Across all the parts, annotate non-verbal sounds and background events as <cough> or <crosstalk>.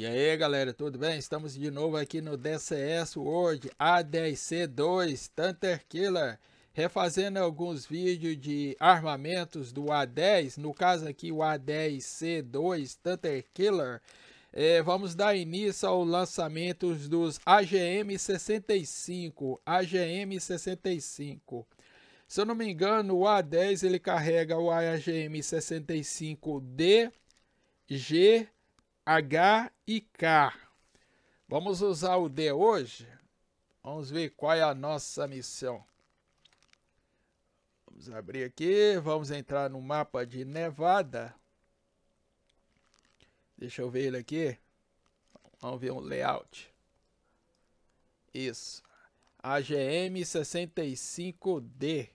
E aí galera, tudo bem? Estamos de novo aqui no DCS World A10C2 Thunder Killer Refazendo alguns vídeos de armamentos do A10 No caso aqui o A10C2 Thunder Killer é, Vamos dar início aos lançamentos dos AGM-65 AGM-65 Se eu não me engano o A10 ele carrega o AGM-65D G H e K. Vamos usar o D hoje? Vamos ver qual é a nossa missão. Vamos abrir aqui, vamos entrar no mapa de Nevada. Deixa eu ver ele aqui. Vamos ver um layout. Isso. AGM65D.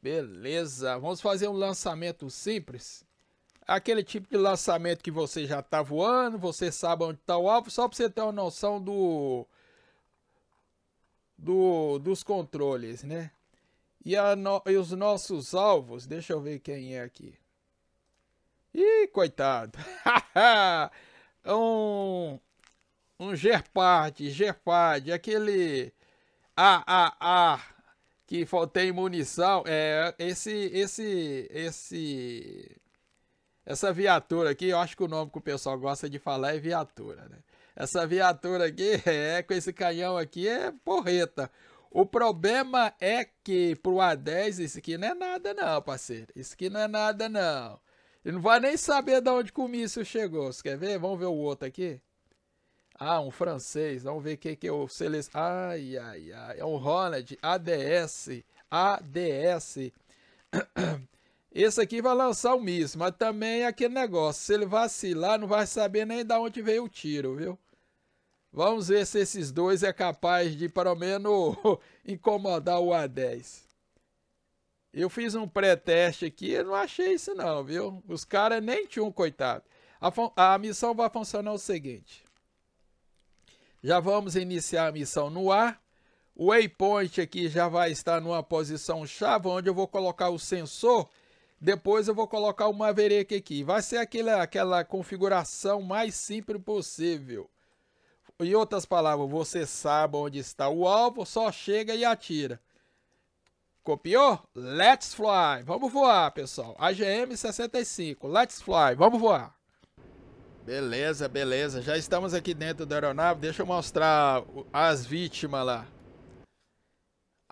Beleza. Vamos fazer um lançamento simples aquele tipo de lançamento que você já está voando, você sabe onde está o alvo, só para você ter uma noção do, do dos controles, né? E, no, e, os nossos alvos, deixa eu ver quem é aqui. Ih, coitado. <laughs> um um Gerpard, Gerpard, aquele AAA que tem munição, é esse esse esse essa viatura aqui, eu acho que o nome que o pessoal gosta de falar é viatura, né? Essa viatura aqui, <laughs> é, com esse canhão aqui, é porreta. O problema é que pro A10 isso aqui não é nada não, parceiro. Isso aqui não é nada não. Ele não vai nem saber de onde que o míssil chegou. Você quer ver? Vamos ver o outro aqui. Ah, um francês. Vamos ver o que que eu seleciono. Ai, ai, ai. É um Ronald ADS. ADS. <clears throat> Esse aqui vai lançar o miss, mas também é aquele negócio. Se ele vacilar, não vai saber nem de onde veio o tiro, viu? Vamos ver se esses dois é capaz de, pelo menos, <laughs> incomodar o A10. Eu fiz um pré-teste aqui e não achei isso não, viu? Os caras nem tinham, coitado. A, a missão vai funcionar o seguinte. Já vamos iniciar a missão no ar. O waypoint aqui já vai estar numa posição chave, onde eu vou colocar o sensor depois eu vou colocar o Maverick aqui. Vai ser aquela aquela configuração mais simples possível. Em outras palavras, você sabe onde está o alvo, só chega e atira. Copiou? Let's fly. Vamos voar, pessoal. AGM 65. Let's fly. Vamos voar. Beleza, beleza. Já estamos aqui dentro da aeronave. Deixa eu mostrar as vítimas lá.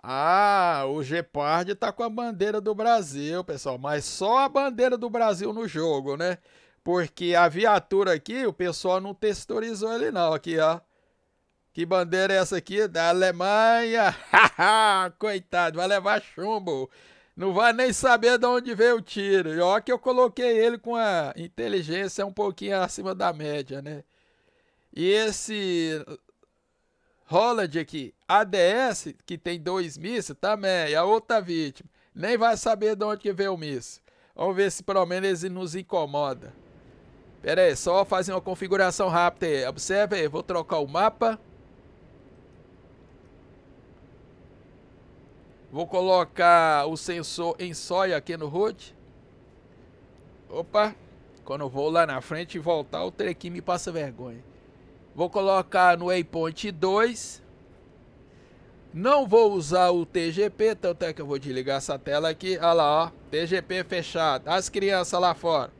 Ah, o Gepard tá com a bandeira do Brasil, pessoal, mas só a bandeira do Brasil no jogo, né? Porque a viatura aqui, o pessoal não texturizou ele não, aqui, ó. Que bandeira é essa aqui? Da Alemanha. <laughs> Coitado, vai levar chumbo. Não vai nem saber de onde veio o tiro. E ó que eu coloquei ele com a inteligência um pouquinho acima da média, né? E esse Holland aqui, ADS, que tem dois mísseis, também, tá, a outra vítima. Nem vai saber de onde que veio o míssil. Vamos ver se pelo menos ele nos incomoda. Pera aí, só fazer uma configuração rápida aí. Observe aí, vou trocar o mapa. Vou colocar o sensor em sóia aqui no HUD. Opa, quando eu vou lá na frente e voltar, o trequim me passa vergonha. Vou colocar no waypoint 2. Não vou usar o TGP, tanto é que eu vou desligar essa tela aqui. Olha lá, ó, TGP fechado. As crianças lá fora.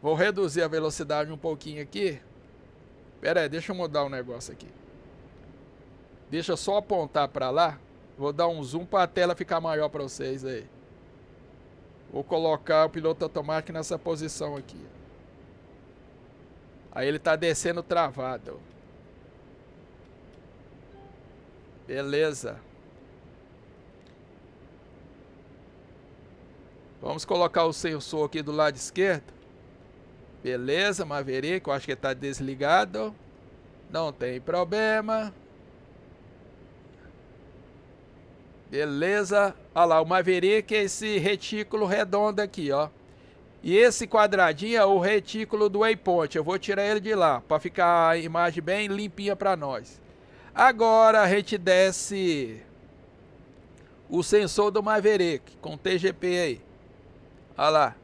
Vou reduzir a velocidade um pouquinho aqui. Pera aí, deixa eu mudar um negócio aqui. Deixa eu só apontar para lá. Vou dar um zoom para a tela ficar maior para vocês aí. Vou colocar o piloto automático nessa posição aqui. Aí ele tá descendo travado. Beleza. Vamos colocar o sensor aqui do lado esquerdo. Beleza, Maverick. Eu acho que está desligado. Não tem problema. Beleza. Olha lá, o Maverick é esse retículo redondo aqui, ó. E esse quadradinho é o retículo do waypoint. Eu vou tirar ele de lá para ficar a imagem bem limpinha para nós. Agora a gente desce o sensor do Maverick com TGP aí. Olha lá.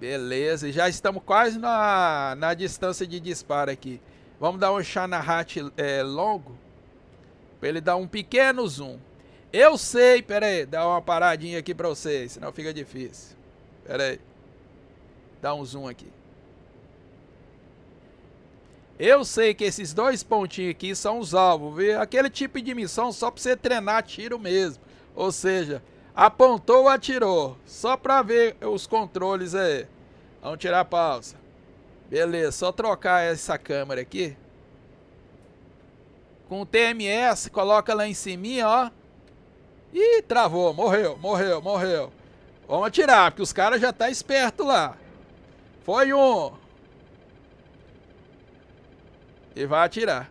Beleza, já estamos quase na, na distância de disparo aqui. Vamos dar um Shanahat é, longo para ele dar um pequeno zoom. Eu sei, pera aí, dar uma paradinha aqui para vocês, senão fica difícil. Pera aí. Dá um zoom aqui. Eu sei que esses dois pontinhos aqui são os alvos, viu? Aquele tipo de missão só pra você treinar tiro mesmo. Ou seja, apontou, atirou. Só pra ver os controles aí. Vamos tirar a pausa. Beleza, só trocar essa câmera aqui. Com o TMS, coloca lá em cima, ó. Ih, travou, morreu, morreu, morreu. Vamos atirar, porque os caras já tá esperto lá. Foi um. E vai atirar.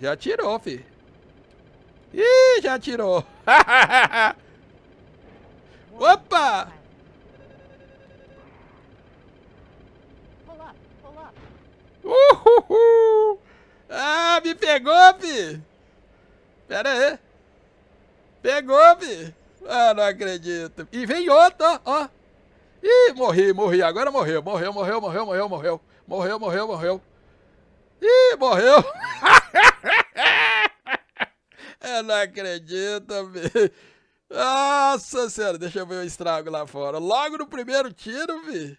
Já tirou, fi. Ih, já tirou. <laughs> Opa! Uhuhu. Ah, me pegou, fi. Pera aí. Pegou, vi? Ah, não acredito. E vem outro, ó, ó. Ih, morri, morri. Agora morreu, morreu, morreu, morreu, morreu, morreu. Morreu, morreu, morreu. Ih, morreu. <laughs> Eu não acredito, vi? Nossa senhora, deixa eu ver o estrago lá fora. Logo no primeiro tiro, vi.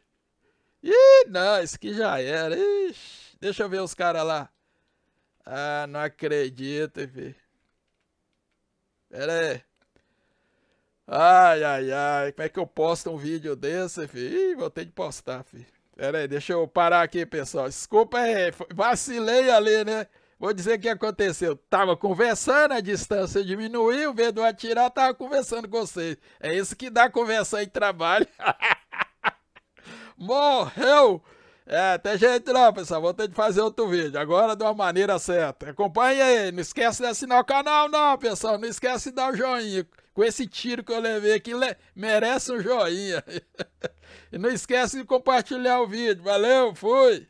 Ih, não, isso aqui já era. Ixi, deixa eu ver os caras lá. Ah, não acredito, vi. Pera aí. É. Ai, ai, ai. Como é que eu posto um vídeo desse, filho? Ih, vou ter de postar, filho. Pera aí, deixa eu parar aqui, pessoal. Desculpa, é, vacilei ali, né? Vou dizer o que aconteceu. Tava conversando, a distância diminuiu, o vez de atirar, tava conversando com vocês. É isso que dá conversar em trabalho. <laughs> Morreu! É, tem jeito não, pessoal. Vou ter de fazer outro vídeo. Agora de uma maneira certa. Acompanhe aí. Não esquece de assinar o canal, não, pessoal. Não esquece de dar o joinha. Com esse tiro que eu levei aqui, merece um joinha. <laughs> e não esquece de compartilhar o vídeo. Valeu, fui!